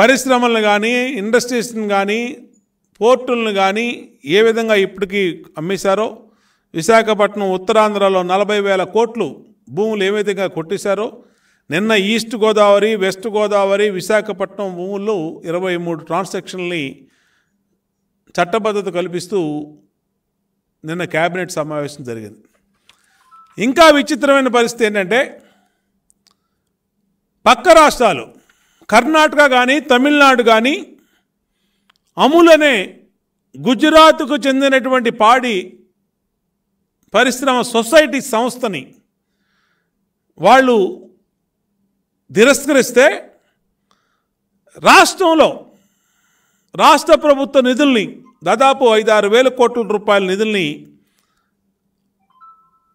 పరిశ్రమలను కానీ ఇండస్ట్రీస్ని కానీ పోర్టులను కానీ ఏ విధంగా ఇప్పటికీ అమ్మేశారో విశాఖపట్నం ఉత్తరాంధ్రలో నలభై వేల కోట్లు భూములు ఏ విధంగా కొట్టేశారో నిన్న ఈస్ట్ గోదావరి వెస్ట్ గోదావరి విశాఖపట్నం భూముల్లో ఇరవై మూడు ట్రాన్సాక్షన్లని చట్టబద్ధత కల్పిస్తూ నిన్న క్యాబినెట్ సమావేశం జరిగింది ఇంకా విచిత్రమైన పరిస్థితి ఏంటంటే పక్క రాష్ట్రాలు కర్ణాటక కానీ తమిళనాడు కానీ అమూలనే గుజరాత్కు చెందినటువంటి పాడి పరిశ్రమ సొసైటీ సంస్థని వాళ్ళు తిరస్కరిస్తే రాష్ట్రంలో రాష్ట్ర ప్రభుత్వ నిధుల్ని దాదాపు ఐదారు వేల కోట్ల రూపాయల నిధుల్ని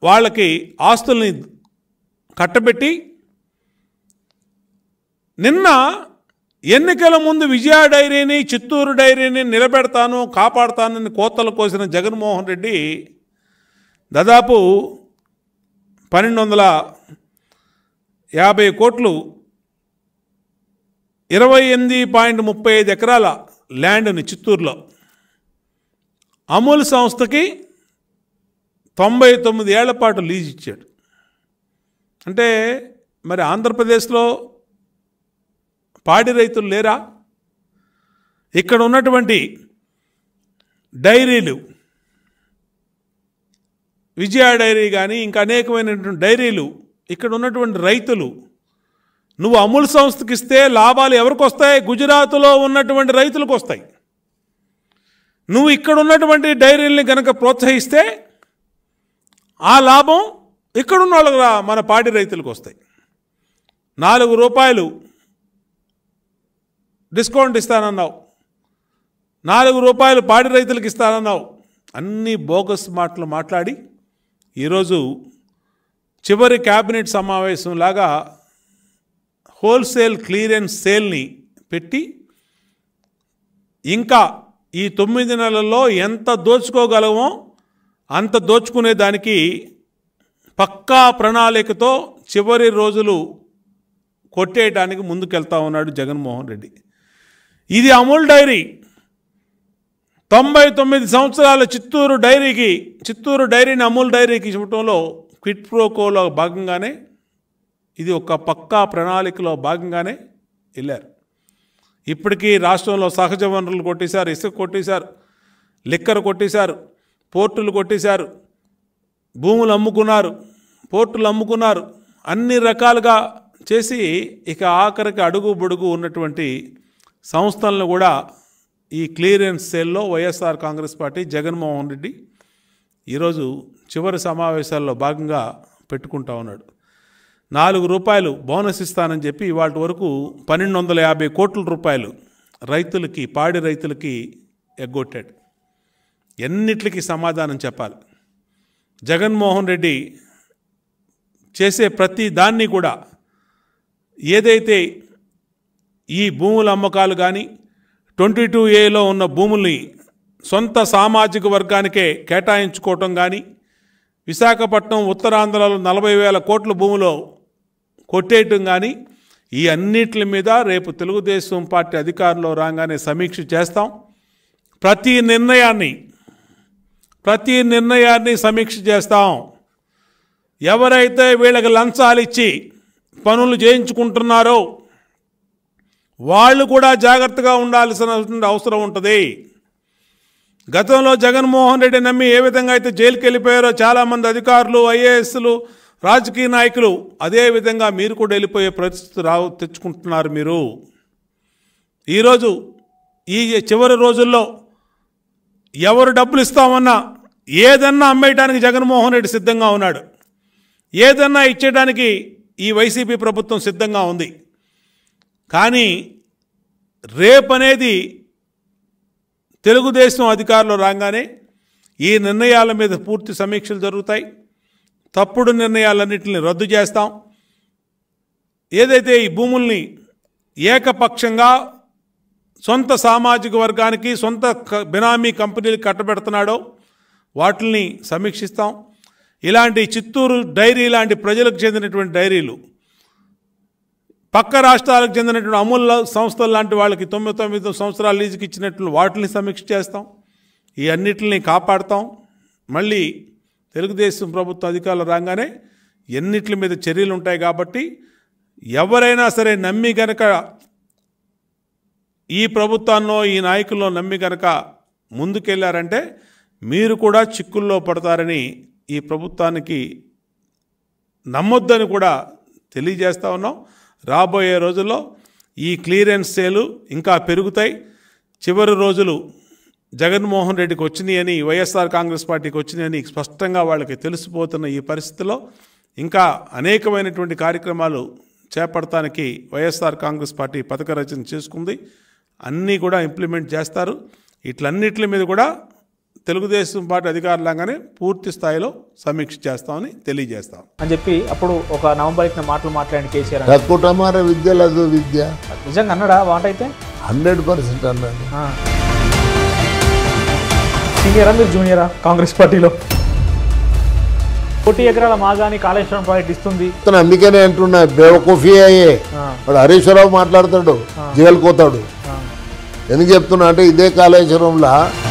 వాళ్ళకి ఆస్తుల్ని కట్టబెట్టి నిన్న ఎన్నికల ముందు విజయ డైరీని చిత్తూరు డైరీని నిలబెడతాను కాపాడతానని కోతలు కోసిన జగన్మోహన్ రెడ్డి దాదాపు పన్నెండు వందల యాభై కోట్లు ఇరవై ఎనిమిది పాయింట్ ముప్పై ఐదు ఎకరాల ల్యాండ్ని చిత్తూరులో అమూల్ సంస్థకి తొంభై తొమ్మిది ఏళ్ల పాటు లీజ్ ఇచ్చాడు అంటే మరి ఆంధ్రప్రదేశ్లో పాడి రైతులు లేరా ఇక్కడ ఉన్నటువంటి డైరీలు విజయ డైరీ కానీ ఇంకా అనేకమైనటువంటి డైరీలు ఇక్కడ ఉన్నటువంటి రైతులు నువ్వు అమూల్ సంస్థకి ఇస్తే లాభాలు ఎవరికి వస్తాయి గుజరాత్లో ఉన్నటువంటి రైతులకు వస్తాయి నువ్వు ఇక్కడ ఉన్నటువంటి డైరీల్ని కనుక ప్రోత్సహిస్తే ఆ లాభం ఇక్కడున్న వాళ్ళకు మన పాడి రైతులకు వస్తాయి నాలుగు రూపాయలు డిస్కౌంట్ ఇస్తానన్నావు నాలుగు రూపాయలు పాడి రైతులకు ఇస్తానన్నావు అన్ని బోగస్ మాటలు మాట్లాడి ఈరోజు చివరి క్యాబినెట్ సమావేశంలాగా హోల్సేల్ క్లియరెన్స్ సేల్ని పెట్టి ఇంకా ఈ తొమ్మిది నెలల్లో ఎంత దోచుకోగలమో అంత దోచుకునే దానికి పక్కా ప్రణాళికతో చివరి రోజులు కొట్టేయడానికి ముందుకెళ్తా ఉన్నాడు జగన్మోహన్ రెడ్డి ఇది అమూల్ డైరీ తొంభై తొమ్మిది సంవత్సరాల చిత్తూరు డైరీకి చిత్తూరు డైరీని అమూల్ డైరీకి చూడటంలో క్విట్ ప్రోకోలో భాగంగానే ఇది ఒక పక్కా ప్రణాళికలో భాగంగానే వెళ్ళారు ఇప్పటికీ రాష్ట్రంలో సహజ వనరులు కొట్టేశారు ఇసుక కొట్టేశారు లిక్కర్ కొట్టేశారు పోర్టులు కొట్టేశారు భూములు అమ్ముకున్నారు పోర్టులు అమ్ముకున్నారు అన్ని రకాలుగా చేసి ఇక ఆఖరికి అడుగు బొడుగు ఉన్నటువంటి సంస్థలను కూడా ఈ క్లియరెన్స్ సెల్లో వైఎస్ఆర్ కాంగ్రెస్ పార్టీ జగన్మోహన్ రెడ్డి ఈరోజు చివరి సమావేశాల్లో భాగంగా పెట్టుకుంటా ఉన్నాడు నాలుగు రూపాయలు బోనస్ ఇస్తానని చెప్పి ఇవాళ వరకు పన్నెండు వందల యాభై కోట్ల రూపాయలు రైతులకి పాడి రైతులకి ఎగ్గొట్టాడు ఎన్నిట్లకి సమాధానం చెప్పాలి జగన్మోహన్ రెడ్డి చేసే ప్రతి దాన్ని కూడా ఏదైతే ఈ భూముల అమ్మకాలు కానీ ట్వంటీ టూ ఏలో ఉన్న భూముల్ని సొంత సామాజిక వర్గానికే కేటాయించుకోవటం కానీ విశాఖపట్నం ఉత్తరాంధ్రలో నలభై వేల కోట్ల భూములో కొట్టేయటం కానీ ఈ అన్నిటి మీద రేపు తెలుగుదేశం పార్టీ అధికారంలో రాగానే సమీక్ష చేస్తాం ప్రతి నిర్ణయాన్ని ప్రతి నిర్ణయాన్ని సమీక్ష చేస్తాం ఎవరైతే వీళ్ళకి లంచాలు ఇచ్చి పనులు చేయించుకుంటున్నారో వాళ్ళు కూడా జాగ్రత్తగా ఉండాల్సిన అవసరం ఉంటుంది గతంలో జగన్మోహన్ రెడ్డి నమ్మి ఏ విధంగా అయితే జైలుకి వెళ్ళిపోయారో చాలామంది అధికారులు ఐఏఎస్లు రాజకీయ నాయకులు అదే విధంగా మీరు కూడా వెళ్ళిపోయే పరిస్థితి రావు తెచ్చుకుంటున్నారు మీరు ఈరోజు ఈ చివరి రోజుల్లో ఎవరు డబ్బులు ఇస్తామన్నా ఏదన్నా అమ్మేయడానికి జగన్మోహన్ రెడ్డి సిద్ధంగా ఉన్నాడు ఏదన్నా ఇచ్చేయడానికి ఈ వైసీపీ ప్రభుత్వం సిద్ధంగా ఉంది కానీ రేపనేది తెలుగుదేశం అధికారంలో రాగానే ఈ నిర్ణయాల మీద పూర్తి సమీక్షలు జరుగుతాయి తప్పుడు నిర్ణయాలన్నింటిని రద్దు చేస్తాం ఏదైతే ఈ భూముల్ని ఏకపక్షంగా సొంత సామాజిక వర్గానికి సొంత బినామీ కంపెనీలు కట్టబెడుతున్నాడో వాటిని సమీక్షిస్తాం ఇలాంటి చిత్తూరు డైరీ లాంటి ప్రజలకు చెందినటువంటి డైరీలు పక్క రాష్ట్రాలకు చెందినటువంటి అమూల్ సంస్థలు లాంటి వాళ్ళకి తొమ్మిది తొమ్మిది సంవత్సరాలు లీజుకి ఇచ్చినట్లు వాటిని సమీక్ష చేస్తాం ఈ అన్నిటిని కాపాడతాం మళ్ళీ తెలుగుదేశం ప్రభుత్వ అధికారులు రాగానే ఎన్నిట్ల మీద చర్యలు ఉంటాయి కాబట్టి ఎవరైనా సరే నమ్మి గనక ఈ ప్రభుత్వాల్లో ఈ నాయకుల్లో నమ్మి గనక ముందుకెళ్లారంటే మీరు కూడా చిక్కుల్లో పడతారని ఈ ప్రభుత్వానికి నమ్మొద్దని కూడా తెలియజేస్తా ఉన్నాం రాబోయే రోజుల్లో ఈ క్లియరెన్స్ సేలు ఇంకా పెరుగుతాయి చివరి రోజులు జగన్మోహన్ రెడ్డికి వచ్చినాయని వైఎస్ఆర్ కాంగ్రెస్ పార్టీకి వచ్చినాయని స్పష్టంగా వాళ్ళకి తెలిసిపోతున్న ఈ పరిస్థితిలో ఇంకా అనేకమైనటువంటి కార్యక్రమాలు చేపడటానికి వైఎస్ఆర్ కాంగ్రెస్ పార్టీ పథక రచన చేసుకుంది అన్నీ కూడా ఇంప్లిమెంట్ చేస్తారు ఇట్లన్నిటి మీద కూడా తెలుగుదేశం పార్టీ అధికారులంగానే పూర్తి స్థాయిలో సమీక్ష చేస్తామని తెలియజేస్తాం అని చెప్పి అప్పుడు ఒక నవంబర్ మాటలు మాట్లాడి కేసీఆర్ విద్య లేదు విద్య నిజంగా అన్నాడా వాట అయితే హండ్రెడ్ పర్సెంట్ అన్నాడు సీనియరా మీరు జూనియరా కాంగ్రెస్ పార్టీలో కోటి ఎకరాల మాగాని కాళేశ్వరం ప్రాజెక్ట్ ఇస్తుంది అందుకనే అంటున్నా బేవకూఫీ అయ్యే వాడు హరీశ్వరరావు మాట్లాడతాడు జైలుకు పోతాడు ఎందుకు చెప్తున్నా అంటే ఇదే కాళేశ్వరంలో